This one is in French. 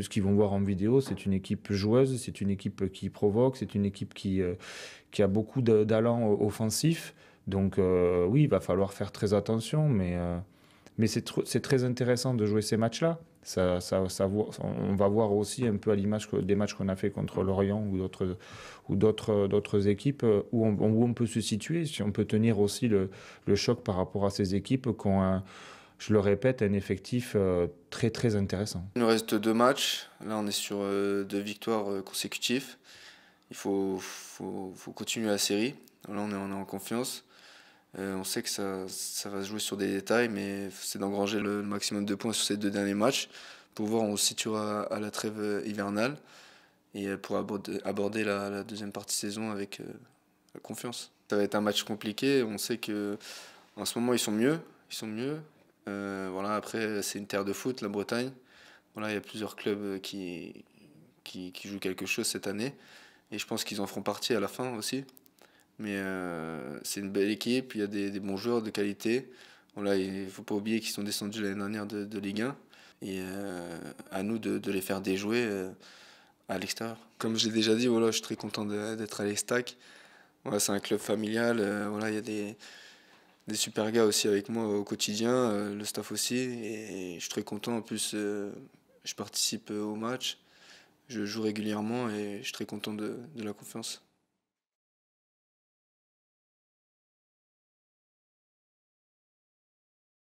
Ce qu'ils vont voir en vidéo, c'est une équipe joueuse, c'est une équipe qui provoque, c'est une équipe qui, euh, qui a beaucoup d'allant offensif. Donc euh, oui, il va falloir faire très attention, mais, euh, mais c'est c'est très intéressant de jouer ces matchs-là. Ça, ça, on va voir aussi un peu à l'image des matchs qu'on a fait contre Lorient ou d'autres équipes où on, où on, peut se situer, si on peut tenir aussi le, le choc par rapport à ces équipes qui ont un je le répète, un effectif euh, très très intéressant. Il nous reste deux matchs. Là, on est sur euh, deux victoires euh, consécutives. Il faut, faut, faut continuer la série. Là, on est, on est en confiance. on sait que ça, ça, va se jouer sur des détails, mais c'est d'engranger le, maximum de points sur ces deux derniers matchs pour voir où on se situera à, la trêve hivernale et pour aborder, aborder la, deuxième partie saison avec confiance. Ça va être un match compliqué. On sait que en ce moment ils sont mieux, ils sont mieux. Euh, voilà, après, c'est une terre de foot, la Bretagne. Voilà, il y a plusieurs clubs qui, qui, jouent quelque chose cette année. Et je pense qu'ils en feront partie à la fin aussi. Mais euh, c'est une belle équipe, il y a des, bons joueurs de qualité. Voilà, il ne faut pas oublier qu'ils sont descendus l'année dernière de, de, Ligue 1. Et euh, à nous de, les faire déjouer à l'extérieur. Comme j'ai déjà dit, voilà, je suis très content d'être à l'Estac. Voilà, c'est un club familial. voilà, il y a des, des super gars aussi avec moi au quotidien, euh, le staff aussi. Et je suis très content. En plus, euh, je participe euh, au match, je joue régulièrement et je suis très content de, de la confiance.